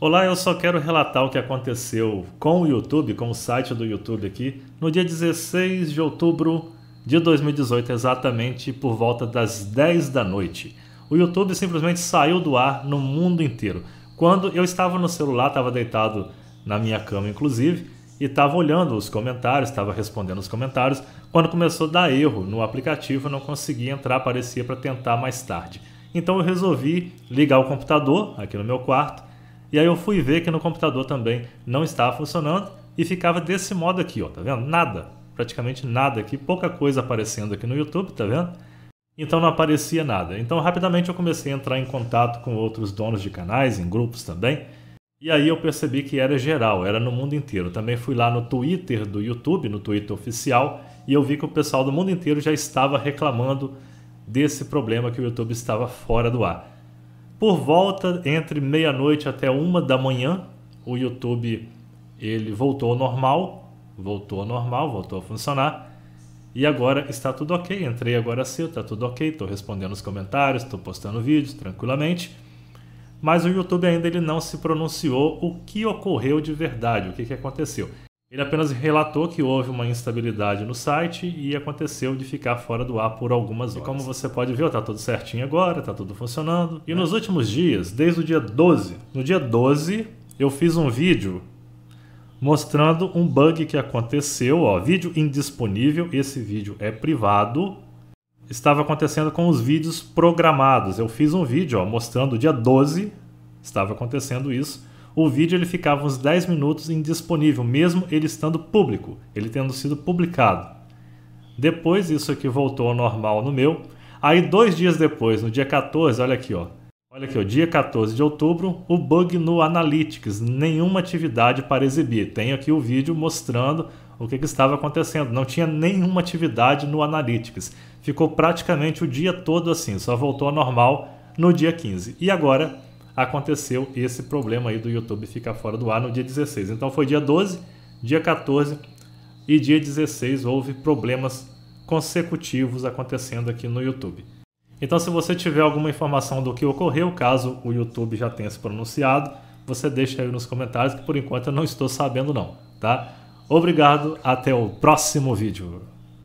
Olá, eu só quero relatar o que aconteceu com o YouTube, com o site do YouTube aqui, no dia 16 de outubro de 2018, exatamente por volta das 10 da noite. O YouTube simplesmente saiu do ar no mundo inteiro. Quando eu estava no celular, estava deitado na minha cama, inclusive, e estava olhando os comentários, estava respondendo os comentários. Quando começou a dar erro no aplicativo, não conseguia entrar, aparecia para tentar mais tarde. Então eu resolvi ligar o computador aqui no meu quarto e aí eu fui ver que no computador também não estava funcionando e ficava desse modo aqui, ó, tá vendo? Nada, praticamente nada aqui, pouca coisa aparecendo aqui no YouTube, tá vendo? Então não aparecia nada. Então rapidamente eu comecei a entrar em contato com outros donos de canais, em grupos também. E aí eu percebi que era geral, era no mundo inteiro. Também fui lá no Twitter do YouTube, no Twitter oficial, e eu vi que o pessoal do mundo inteiro já estava reclamando desse problema que o YouTube estava fora do ar. Por volta entre meia-noite até uma da manhã, o YouTube ele voltou ao normal, voltou ao normal, voltou a funcionar. E agora está tudo ok. Entrei agora cedo, está tudo ok. Estou respondendo os comentários, estou postando vídeos tranquilamente. Mas o YouTube ainda ele não se pronunciou o que ocorreu de verdade, o que, que aconteceu. Ele apenas relatou que houve uma instabilidade no site e aconteceu de ficar fora do ar por algumas horas. E como você pode ver, está tudo certinho agora, está tudo funcionando. E nos últimos dias, desde o dia 12, no dia 12 eu fiz um vídeo mostrando um bug que aconteceu, ó, vídeo indisponível, esse vídeo é privado. Estava acontecendo com os vídeos programados. Eu fiz um vídeo, ó, mostrando o dia 12 estava acontecendo isso o vídeo ele ficava uns 10 minutos indisponível, mesmo ele estando público, ele tendo sido publicado. Depois isso aqui voltou ao normal no meu. Aí dois dias depois, no dia 14, olha aqui, ó. Olha aqui, ó, dia 14 de outubro, o bug no Analytics, nenhuma atividade para exibir. Tem aqui o vídeo mostrando o que, que estava acontecendo. Não tinha nenhuma atividade no Analytics. Ficou praticamente o dia todo assim, só voltou ao normal no dia 15. E agora aconteceu esse problema aí do YouTube ficar fora do ar no dia 16. Então foi dia 12, dia 14 e dia 16 houve problemas consecutivos acontecendo aqui no YouTube. Então se você tiver alguma informação do que ocorreu, caso o YouTube já tenha se pronunciado, você deixa aí nos comentários que por enquanto eu não estou sabendo não, tá? Obrigado, até o próximo vídeo.